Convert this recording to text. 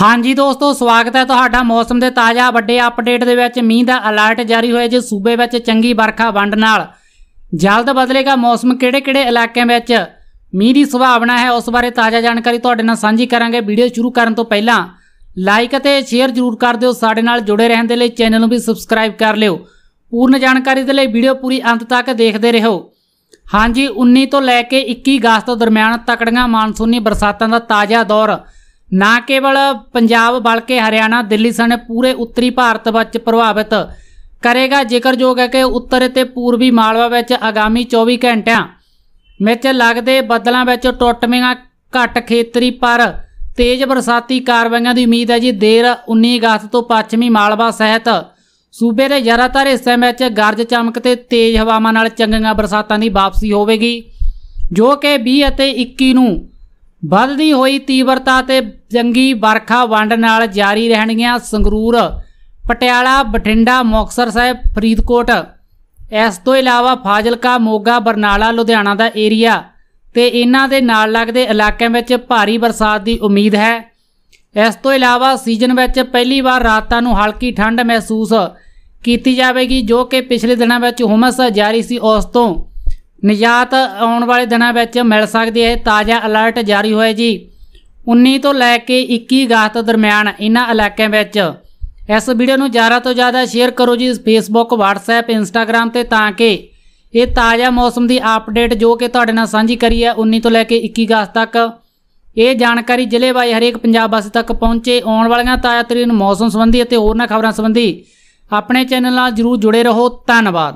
ਹਾਂਜੀ ਦੋਸਤੋ ਸਵਾਗਤ ਹੈ ਤੁਹਾਡਾ ਮੌਸਮ ਦੇ ਤਾਜ਼ਾ ਵੱਡੇ ਅਪਡੇਟ ਦੇ ਵਿੱਚ ਮੀਂਹ ਦਾ ਅਲਰਟ ਜਾਰੀ ਹੋਇਆ ਜੇ ਸੂਬੇ ਵਿੱਚ ਚੰਗੀ ਵਰਖਾ ਵੰਡ ਨਾਲ ਜਲਦ ਬਦਲੇਗਾ ਮੌਸਮ ਕਿਹੜੇ-ਕਿਹੜੇ ਇਲਾਕਿਆਂ ਵਿੱਚ ਮੀਂਹ ਦੀ ਸੰਭਾਵਨਾ ਹੈ ਉਸ ਬਾਰੇ ਤਾਜ਼ਾ ਜਾਣਕਾਰੀ ਤੁਹਾਡੇ ਨਾਲ ਸਾਂਝੀ ਕਰਾਂਗੇ ਵੀਡੀਓ ਸ਼ੁਰੂ ਕਰਨ ਤੋਂ ਪਹਿਲਾਂ ਲਾਈਕ ਅਤੇ ਸ਼ੇਅਰ ਜ਼ਰੂਰ ਕਰ ਦਿਓ ਸਾਡੇ ਨਾਲ ਜੁੜੇ ਰਹਿਣ ਦੇ ਲਈ ਚੈਨਲ ਨੂੰ ਵੀ ਸਬਸਕ੍ਰਾਈਬ ਕਰ ਲਿਓ ਪੂਰਨ ਜਾਣਕਾਰੀ ਦੇ ਲਈ ਵੀਡੀਓ ਪੂਰੀ ਅੰਤ ਤੱਕ ਦੇਖਦੇ ਰਹੋ ਹਾਂਜੀ 19 ਤੋਂ ਲੈ ਕੇ 21 ਅਗਸਤ ਦਰਮਿਆਨ ਤਕੜੀਆਂ ਮਾਨਸੂਨੀ ਬਰਸਾਤਾਂ ਦਾ ਤਾਜ਼ਾ ਦੌਰ ਨਾ ਕੇਵਲ ਪੰਜਾਬ ਬਲਕਿ ਹਰਿਆਣਾ ਦਿੱਲੀ ਸਣੇ ਪੂਰੇ ਉੱਤਰੀ ਭਾਰਤ ਵਿੱਚ ਪ੍ਰਭਾਵਿਤ ਕਰੇਗਾ ਜੋਗ ਹੈ ਕਿ ਉੱਤਰ ਤੇ ਪੂਰਬੀ ਮਾਲਵਾ ਵਿੱਚ ਆਗਾਮੀ 24 ਘੰਟਿਆਂ ਵਿੱਚ ਲੱਗਦੇ ਬੱਦਲਾਂ ਵਿੱਚ ਟੁੱਟਵੀਆਂ ਘੱਟ ਖੇਤਰੀ ਪਰ ਤੇਜ਼ ਬਰਸਾਤੀ ਕਾਰਵਾਈਆਂ ਦੀ ਉਮੀਦ ਹੈ ਜੀ ਦੇਰ 19 ਅਗਸਤ ਤੋਂ ਪੱਛਮੀ ਮਾਲਵਾ ਸਹਿਤ ਸੂਬੇ ਦੇ ਜ਼ਿਆਦਾਤਰ ਹਿੱਸਿਆਂ ਵਿੱਚ ਗਰਜ ਚਮਕ ਤੇ ਤੇਜ਼ ਹਵਾਵਾਂ ਨਾਲ ਚੰਗੀਆਂ ਬਰਸਾਤਾਂ ਦੀ ਵਾਪਸੀ ਹੋਵੇਗੀ ਜੋ ਕਿ 20 ਅਤੇ 21 ਨੂੰ ਵੱਧਦੀ ਹੋਈ ਤੀਬਰਤਾ ਤੇ ਜੰਗੀ ਵਰਖਾ ਵੰਡ ਨਾਲ ਜਾਰੀ ਰਹਿਣਗੀਆਂ ਸੰਗਰੂਰ ਪਟਿਆਲਾ ਬਠਿੰਡਾ ਮੁਕਸਰ ਸਾਹਿਬ ਫਰੀਦਕੋਟ ਇਸ ਤੋਂ ਇਲਾਵਾ ਫਾਜ਼ਿਲਕਾ ਮੋਗਾ ਬਰਨਾਲਾ ਲੁਧਿਆਣਾ ਦਾ ਏਰੀਆ ਤੇ ਇਹਨਾਂ ਦੇ ਨਾਲ ਲੱਗਦੇ ਇਲਾਕਿਆਂ ਵਿੱਚ ਭਾਰੀ ਬਰਸਾਤ ਦੀ ਉਮੀਦ ਹੈ ਇਸ ਤੋਂ ਇਲਾਵਾ ਸੀਜ਼ਨ ਵਿੱਚ ਪਹਿਲੀ ਵਾਰ ਰਾਤਾਂ ਨੂੰ ਹਲਕੀ ਠੰਡ ਮਹਿਸੂਸ ਕੀਤੀ ਜਾਵੇਗੀ ਜੋ ਕਿ ਪਿਛਲੇ ਦਿਨਾਂ ਵਿੱਚ ਹਮਸ ਜਾਰੀ ਸੀ ਉਸ ਤੋਂ ਨਿਜਾਤ ਆਉਣ ਵਾਲੇ ਦਿਨਾਂ ਵਿੱਚ ਮਿਲ ਸਕਦੀ ਹੈ ਤਾਜ਼ਾ ਅਲਰਟ ਜਾਰੀ ਹੋਇਆ ਜੀ 19 ਤੋਂ ਲੈ ਕੇ 21 ਅਗਸਤ ਦਰਮਿਆਨ ਇਹਨਾਂ ਇਲਾਕਿਆਂ ਵਿੱਚ ਇਸ ਵੀਡੀਓ ਨੂੰ ਜ਼ਿਆਦਾ ਤੋਂ ਜ਼ਿਆਦਾ ਸ਼ੇਅਰ ਕਰੋ ਜੀ ਫੇਸਬੁੱਕ WhatsApp Instagram ਤੇ ਤਾਂ ਕਿ ਇਹ ਤਾਜ਼ਾ ਮੌਸਮ ਦੀ ਅਪਡੇਟ ਜੋ ਕਿ ਤੁਹਾਡੇ ਨਾਲ ਸਾਂਝੀ ਕਰੀ ਹੈ 19 ਤੋਂ ਲੈ ਕੇ 21 ਅਗਸਤ ਤੱਕ ਇਹ ਜਾਣਕਾਰੀ ਜ਼ਿਲ੍ਹੇ ਵਾਈ ਹਰੇਕ ਪੰਜਾਬ ਵਾਸੀ ਤੱਕ ਪਹੁੰਚੇ ਆਉਣ ਵਾਲੀਆਂ ਤਾਜ਼ਾ ਤਰੀਨ ਮੌਸਮ ਸੰਬੰਧੀ ਅਤੇ ਹੋਰਨਾਂ ਖਬਰਾਂ ਸੰਬੰਧੀ ਆਪਣੇ ਚੈਨਲ ਨਾਲ ਜਰੂਰ ਜੁੜੇ ਰਹੋ ਧੰਨਵਾਦ